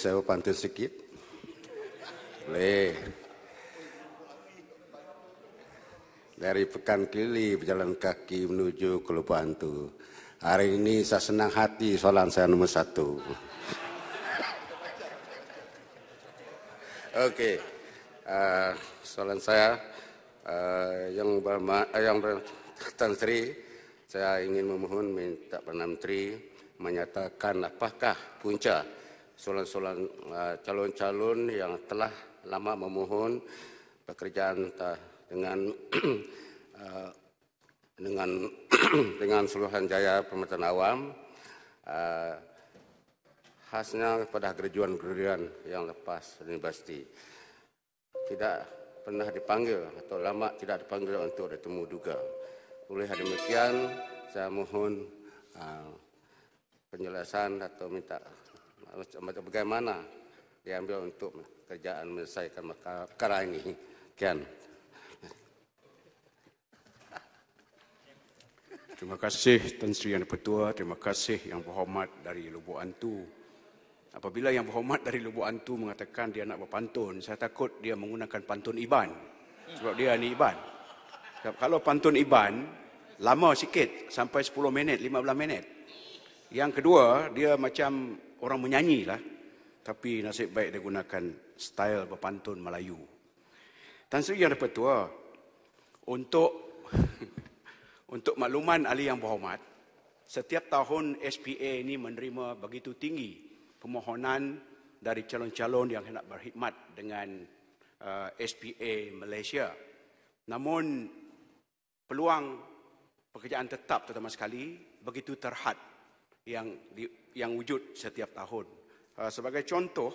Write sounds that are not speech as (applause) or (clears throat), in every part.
saya pantun sedikit, Boleh. Dari pekan kili berjalan kaki menuju ke Lubantu. Hari ini saya senang hati soalan saya nomor satu. Oke. Okay. Uh, ah, soalan saya uh, yang berma, uh, yang Tantri, saya ingin memohon minta Pak Menteri menyatakan apakah puncak solan-solan uh, calon-calon yang telah lama memohon pekerjaan dengan (clears throat) uh, dengan (clears throat) dengan Suluhan Jaya Pemerintahan Awam uh, khasnya pada gerejuan-gerejuan yang lepas universiti tidak pernah dipanggil atau lama tidak dipanggil untuk bertemu juga. Oleh demikian, saya mohon penjelasan atau minta bagaimana diambil untuk kerjaan menyelesaikan perkara ini. Kian. Terima kasih Tan Sri Yang Pertua, terima kasih Yang Berhormat dari Lubuk Antu. Apabila Yang Berhormat dari Lubuk Antu mengatakan dia nak berpantun, saya takut dia menggunakan pantun Iban. Sebab dia ni Iban. Sebab kalau pantun Iban, lama sikit, sampai 10 minit, 15 minit. Yang kedua, dia macam orang menyanyi lah. Tapi nasib baik dia gunakan style berpantun Melayu. Tan Sri Yang Dipertua, ah. untuk (laughs) untuk makluman ahli yang berhormat, setiap tahun SPA ini menerima begitu tinggi permohonan dari calon-calon yang hendak berkhidmat dengan uh, SPA Malaysia. Namun peluang pekerjaan tetap terutama sekali begitu terhad yang di, yang wujud setiap tahun. Ah, sebagai contoh,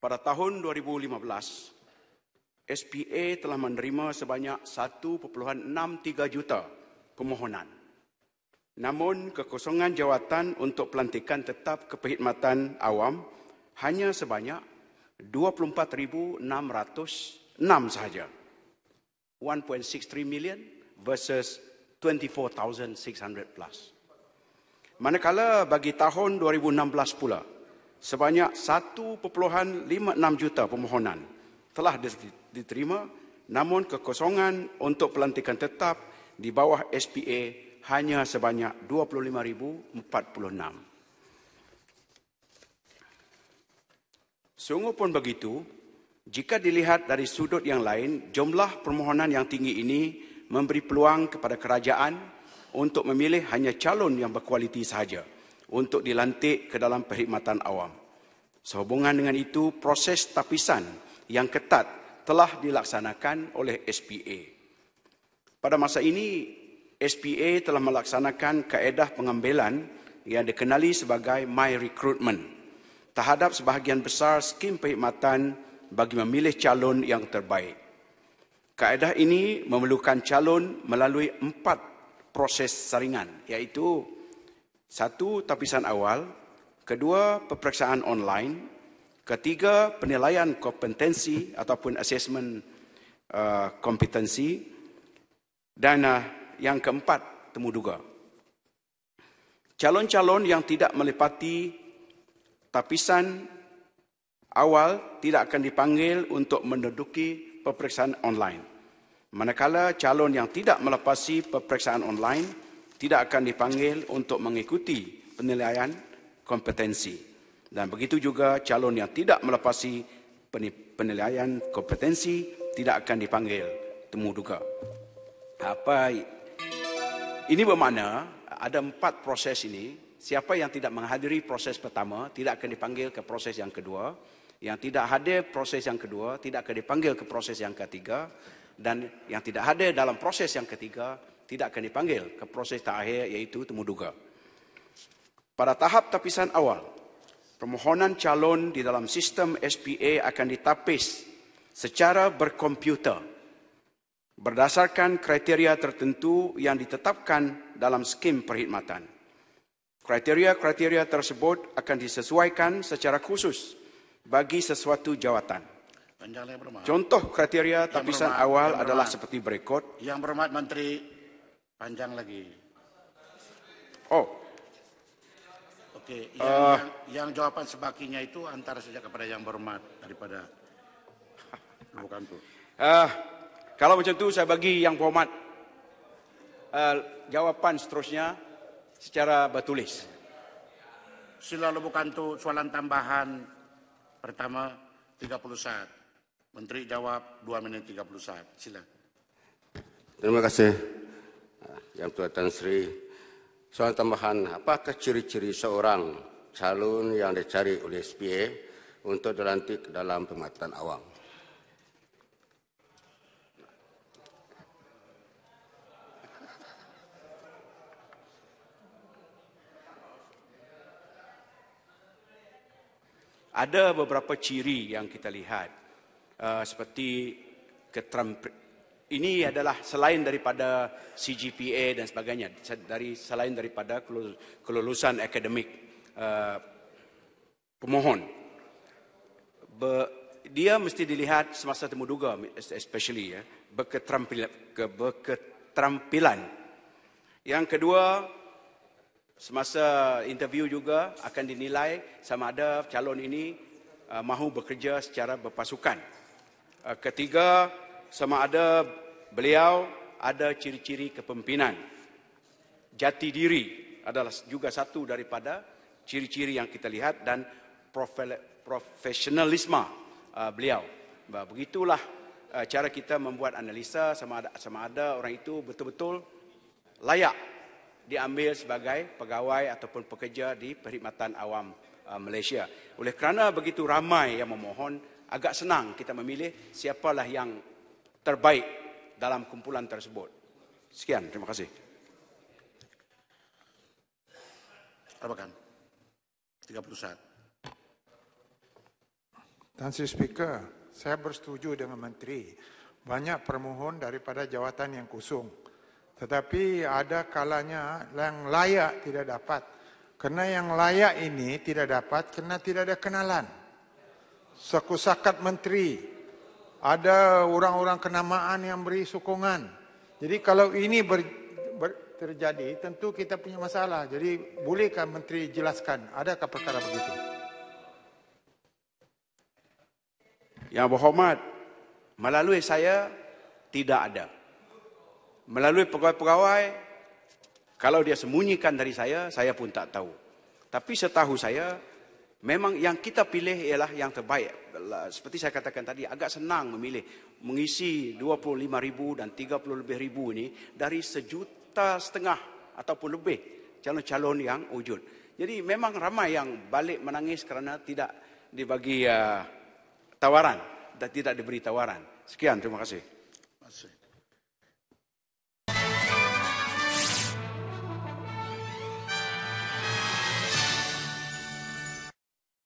pada tahun 2015, SPA telah menerima sebanyak 1.63 juta permohonan. Namun, kekosongan jawatan untuk pelantikan tetap keperkhidmatan awam hanya sebanyak 24,606 sahaja. 1.63 million versus 24,600 plus. Manakala bagi tahun 2016 pula, sebanyak 1.56 juta permohonan telah diterima namun kekosongan untuk pelantikan tetap di bawah SPA hanya sebanyak 25,046. Sungguh pun begitu, jika dilihat dari sudut yang lain, jumlah permohonan yang tinggi ini memberi peluang kepada kerajaan untuk memilih hanya calon yang berkualiti sahaja untuk dilantik ke dalam perkhidmatan awam. Sehubungan dengan itu, proses tapisan yang ketat telah dilaksanakan oleh SPA. Pada masa ini, SPA telah melaksanakan kaedah pengambilan yang dikenali sebagai My Recruitment terhadap sebahagian besar skim perkhidmatan bagi memilih calon yang terbaik. Kaedah ini memerlukan calon melalui empat proses saringan, yaitu satu tapisan awal, kedua peperiksaan online, ketiga penilaian kompetensi ataupun asesmen uh, kompetensi, dan uh, yang keempat temuduga. Calon-calon yang tidak melipati tapisan awal tidak akan dipanggil untuk menduduki peperiksaan online. Manakala calon yang tidak melepasi peperiksaan online tidak akan dipanggil untuk mengikuti penilaian kompetensi. Dan begitu juga calon yang tidak melepasi penilaian kompetensi tidak akan dipanggil temu duga. Apa ini bermakna ada empat proses ini. Siapa yang tidak menghadiri proses pertama tidak akan dipanggil ke proses yang kedua. Yang tidak hadir proses yang kedua tidak akan dipanggil ke proses yang ketiga dan yang tidak hadir dalam proses yang ketiga tidak akan dipanggil ke proses terakhir yaitu temuduga. Pada tahap tapisan awal, permohonan calon di dalam sistem SPA akan ditapis secara berkomputer berdasarkan kriteria tertentu yang ditetapkan dalam skim perkhidmatan. Kriteria-kriteria tersebut akan disesuaikan secara khusus bagi sesuatu jawatan. Contoh kriteria tapisan awal adalah seperti berikut. Yang berhormat Menteri, panjang lagi. Oh. Oke, okay, yang, uh. yang, yang jawaban sebakinya itu antara saja kepada yang berhormat daripada (laughs) bukan tuh. Eh, uh, kalau macam itu saya bagi yang berhormat uh, eh, jawaban seterusnya secara bertulis. Sila lo bukan tuh soalan tambahan pertama 30 saat. Menteri jawab 2 minit 30 saat. Sila. Terima kasih. Eh, yang Tuan Tan Sri. soalan tambahan, apakah ciri-ciri seorang calon yang dicari oleh SPA untuk dilantik dalam pematan awam? Ada beberapa ciri yang kita lihat. Eh, seperti keterampilan ini adalah selain daripada CGPA dan sebagainya dari selain daripada kelulusan akademik eh, pemohon dia mesti dilihat semasa temuduga especially ya berketerampilan berketerampilan yang kedua semasa interview juga akan dinilai sama ada calon ini eh, mahu bekerja secara berpasukan Eh, ketiga sama ada beliau ada ciri-ciri kepemimpinan jati diri adalah juga satu daripada ciri-ciri yang kita lihat dan profesionalisme eh, beliau begitulah eh, cara kita membuat analisa sama ada sama ada orang itu betul-betul layak diambil sebagai pegawai ataupun pekerja di perkhidmatan awam Malaysia oleh kerana begitu ramai yang memohon agak senang kita memilih siapalah yang terbaik dalam kumpulan tersebut. Sekian, terima kasih. Apakan? 30 saat. Tansi Speaker, saya bersetuju dengan Menteri. Banyak permohon daripada jawatan yang kosong. Tetapi ada kalanya yang layak tidak dapat. Kerana yang layak ini tidak dapat kerana tidak ada kenalan sekusakat menteri, ada orang-orang kenamaan yang beri sokongan. Jadi kalau ini ber, ber, terjadi, tentu kita punya masalah. Jadi bolehkah menteri jelaskan adakah perkara begitu? Yang berhormat, melalui saya tidak ada. Melalui pegawai-pegawai, kalau dia sembunyikan dari saya, saya pun tak tahu. Tapi setahu saya, Memang yang kita pilih ialah yang terbaik. Seperti saya katakan tadi, agak senang memilih mengisi 25 ribu dan 30 lebih ribu ini dari sejuta setengah ataupun lebih calon-calon yang wujud. Jadi memang ramai yang balik menangis kerana tidak dibagi uh, tawaran dan tidak diberi tawaran. Sekian, terima kasih. Terima kasih.